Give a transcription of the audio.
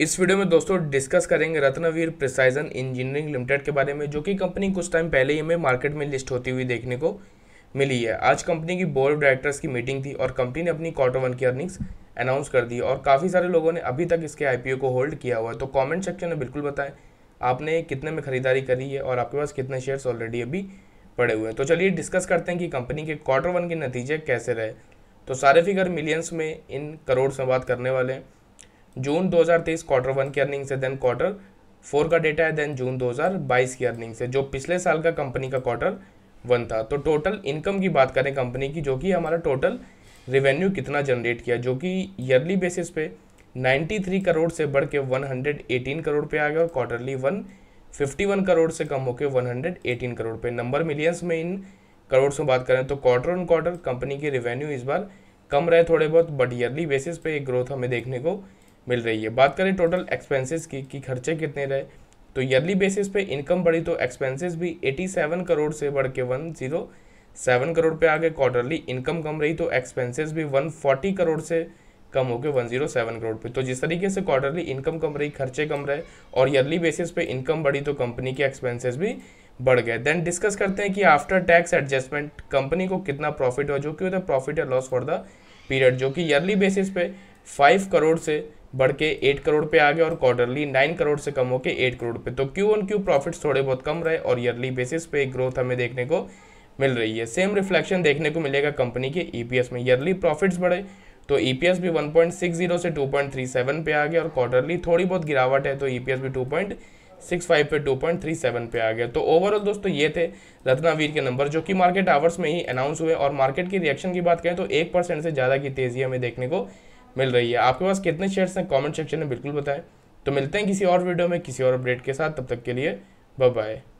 इस वीडियो में दोस्तों डिस्कस करेंगे रत्नवीर प्रिसाइजन इंजीनियरिंग लिमिटेड के बारे में जो कि कंपनी कुछ टाइम पहले ही हमें मार्केट में लिस्ट होती हुई देखने को मिली है आज कंपनी की बोर्ड ऑफ डायरेक्टर्स की मीटिंग थी और कंपनी ने अपनी क्वार्टर वन की अर्निंग्स अनाउंस कर दी और काफ़ी सारे लोगों ने अभी तक इसके आई को होल्ड किया हुआ है तो कॉमेंट सेक्शन में बिल्कुल बताएं आपने कितने में ख़रीदारी करी है और आपके पास कितने शेयर्स ऑलरेडी अभी पड़े हुए हैं तो चलिए डिस्कस करते हैं कि कंपनी के क्वार्टर वन के नतीजे कैसे रहे तो सारे फिगर मिलियंस में इन करोड़ से बात करने वाले हैं जून 2023 क्वार्टर वन की अर्निंग से देन क्वार्टर फोर का डेटा है देन जून 2022 की अर्निंग से जो पिछले साल का कंपनी का क्वार्टर वन था तो टोटल इनकम की बात करें कंपनी की जो कि हमारा टोटल रेवेन्यू कितना जनरेट किया जो कि ईयरली बेसिस पे 93 करोड़ से बढ़ के 118 करोड़ पे आ गया और क्वार्टरली 151 करोड़ से कम होकर 118 करोड़ पे नंबर मिलियंस में इन करोड़ में बात करें तो क्वार्टर ऑन क्वार्टर कंपनी की रेवेन्यू इस बार कम रहे थोड़े बहुत बट ईयरली बेसिस पे एक ग्रोथ हमें देखने को मिल रही है बात करें टोटल एक्सपेंसेस की कि खर्चे कितने रहे तो ईयरली बेसिस पे इनकम बढ़ी तो एक्सपेंसेस भी 87 करोड़ से बढ़ के वन जीरो सेवन करोड़ पे आ गए क्वार्टरली इनकम कम रही तो एक्सपेंसेस भी 140 करोड़ से कम गए वन जीरो सेवन करोड़ पे तो जिस तरीके से क्वार्टरली इनकम कम रही खर्चे कम रहे और ईयरली बेसिस पे इनकम बढ़ी तो कंपनी के एक्सपेंसेस भी बढ़ गए देन डिस्कस करते हैं कि आफ्टर टैक्स एडजस्टमेंट कंपनी को कितना प्रॉफिट हुआ जो कि होता है प्रॉफिट या लॉस फॉर द पीरियड जो कि ईयरली बेसिस पे फाइव करोड़ से बढ़ के एट करोड़ पे आ गया और क्वार्टरली नाइन करोड़ से कम होकर एट करोड़ पे तो क्यू ऑन क्यू प्रॉफिट्स थोड़े बहुत कम रहे और ईयरली बेसिस पे ग्रोथ हमें देखने को मिल रही है सेम रिफ्लेक्शन देखने को मिलेगा कंपनी के ईपीएस e में ईयरली प्रॉफिट्स बढ़े तो ईपीएस e भी 1.60 से 2.37 पे आ गया और क्वार्टरली थोड़ी बहुत गिरावट है तो ईपीएस e भी 2.65 पे 2.37 पे आ गया तो ओवरऑल दोस्तों ये थे रत्नावीर के नंबर जो कि मार्केट आवर्स में ही अनाउंस हुए और मार्केट की रिएक्शन की बात करें तो एक परसेंट से ज़्यादा की तेज़ी हमें देखने को मिल रही है आपके पास कितने शेयर्स हैं कमेंट सेक्शन में बिल्कुल बताएं तो मिलते हैं किसी और वीडियो में किसी और अपडेट के साथ तब तक के लिए बाय